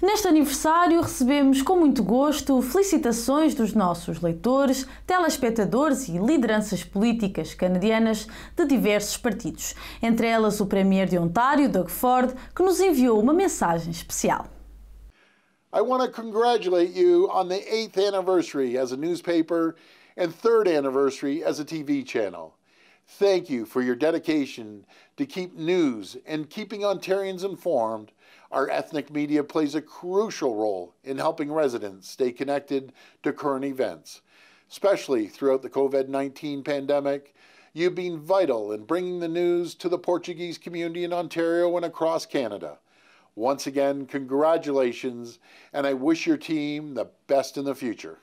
Neste aniversário recebemos com muito gosto felicitações dos nossos leitores, telespectadores e lideranças políticas canadianas de diversos partidos, entre elas o Premier de Ontário, Doug Ford, que nos enviou uma mensagem especial. I want to congratulate you on the 8th anniversary as a newspaper and 3rd anniversary as a TV channel. Thank you for your dedication to keep news and keeping Ontarians informed. Our ethnic media plays a crucial role in helping residents stay connected to current events, especially throughout the COVID 19 pandemic. You've been vital in bringing the news to the Portuguese community in Ontario and across Canada. Once again, congratulations, and I wish your team the best in the future.